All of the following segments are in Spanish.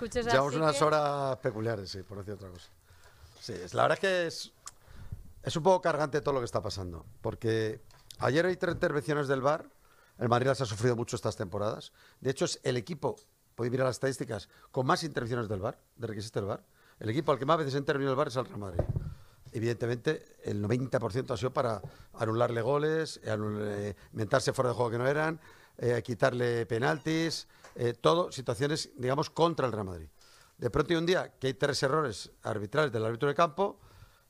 Llevamos unas horas peculiares, sí, por decir otra cosa. la verdad es que es, es un poco cargante todo lo que está pasando, porque ayer hay tres intervenciones del VAR, el Madrid las ha sufrido mucho estas temporadas, de hecho es el equipo, podéis mirar las estadísticas, con más intervenciones del VAR, de requisito del VAR, el equipo al que más veces ha intervenido el VAR es el Real Madrid evidentemente el 90% ha sido para anularle goles, eh, mentarse fuera de juego que no eran, eh, quitarle penaltis, eh, situaciones, digamos, contra el Real Madrid. De pronto hay un día que hay tres errores arbitrales del árbitro de campo,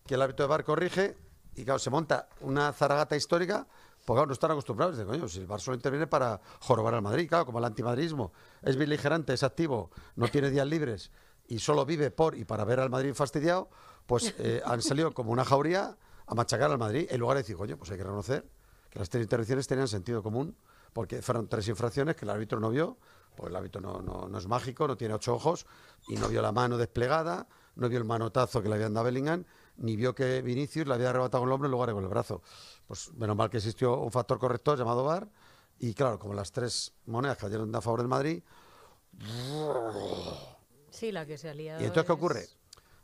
que el árbitro de bar corrige y, claro, se monta una zaragata histórica porque no están acostumbrados. De coño, si el solo interviene para jorobar al Madrid, claro, como el antimadridismo es beligerante, es activo, no tiene días libres y solo vive por y para ver al Madrid fastidiado, pues eh, han salido como una jauría a machacar al Madrid en lugar de decir, coño, pues hay que reconocer que las tres intervenciones tenían sentido común porque fueron tres infracciones que el árbitro no vio, pues el árbitro no, es mágico, no tiene ocho ojos, y no vio la mano desplegada, no vio el manotazo que le habían dado Bellingham, ni vio que Vinicius le había arrebatado el hombro en lugar de con el brazo. Pues menos mal que existió un factor corrector llamado VAR, y claro, como las tres monedas cayeron a favor del Madrid... Sí, la que se ha ¿Y entonces qué ocurre?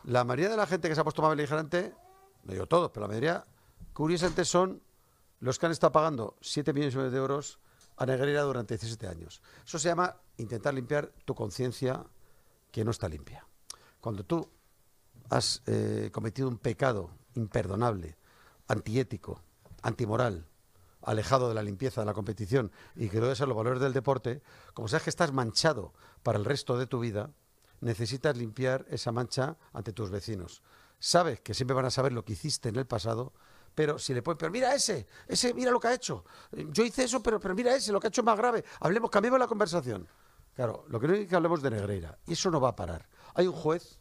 La mayoría de la gente que se ha puesto más beligerante, no digo todos, pero la mayoría, curiosamente son los que han estado pagando 7 millones de euros a Negrera durante 17 años. Eso se llama intentar limpiar tu conciencia que no está limpia. Cuando tú has eh, cometido un pecado imperdonable, antiético, antimoral, alejado de la limpieza de la competición y que debe ser los valores del deporte, como sabes que estás manchado para el resto de tu vida, necesitas limpiar esa mancha ante tus vecinos. Sabes que siempre van a saber lo que hiciste en el pasado pero si le puede, pero mira ese, ese, mira lo que ha hecho. Yo hice eso, pero, pero mira ese, lo que ha hecho es más grave. Hablemos, cambiemos la conversación. Claro, lo que no es que hablemos de Negreira, y eso no va a parar. Hay un juez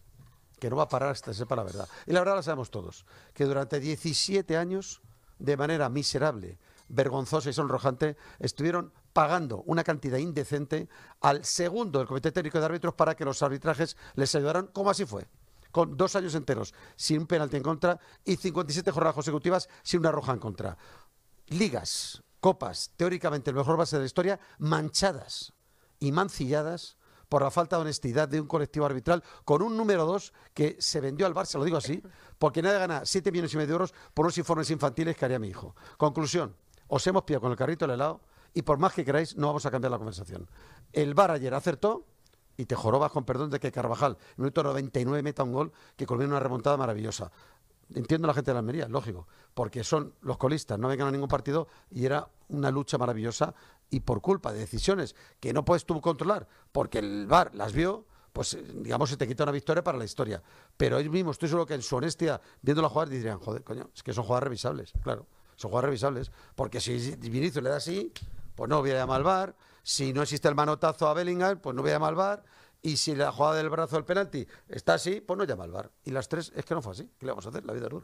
que no va a parar hasta sepa la verdad. Y la verdad la sabemos todos, que durante 17 años, de manera miserable, vergonzosa y sonrojante, estuvieron pagando una cantidad indecente al segundo del Comité Técnico de Árbitros para que los arbitrajes les ayudaran, como así fue con dos años enteros sin un penalti en contra y 57 jornadas consecutivas sin una roja en contra. Ligas, copas, teóricamente el mejor base de la historia, manchadas y mancilladas por la falta de honestidad de un colectivo arbitral con un número 2 que se vendió al Barça, lo digo así, porque nadie gana 7 millones y medio de euros por unos informes infantiles que haría mi hijo. Conclusión, os hemos pillado con el carrito del helado y por más que queráis no vamos a cambiar la conversación. El bar ayer acertó, y te jorobas con perdón de que Carvajal, en el minuto 99, meta un gol que conviene una remontada maravillosa. Entiendo la gente de la Almería, lógico, porque son los colistas, no me ganan ningún partido y era una lucha maravillosa y por culpa de decisiones que no puedes tú controlar, porque el VAR las vio, pues eh, digamos se te quita una victoria para la historia. Pero hoy mismo, estoy seguro que en su honestidad, viéndola jugar, dirían, joder, coño, es que son jugadas revisables, claro, son jugadas revisables, porque si Vinicius le da así, pues no a llamar al bar. Si no existe el manotazo a Bellingham, pues no a llamar al bar. Y si la jugada del brazo del penalti está así, pues no llama al bar. Y las tres es que no fue así. ¿Qué le vamos a hacer? La vida es dura.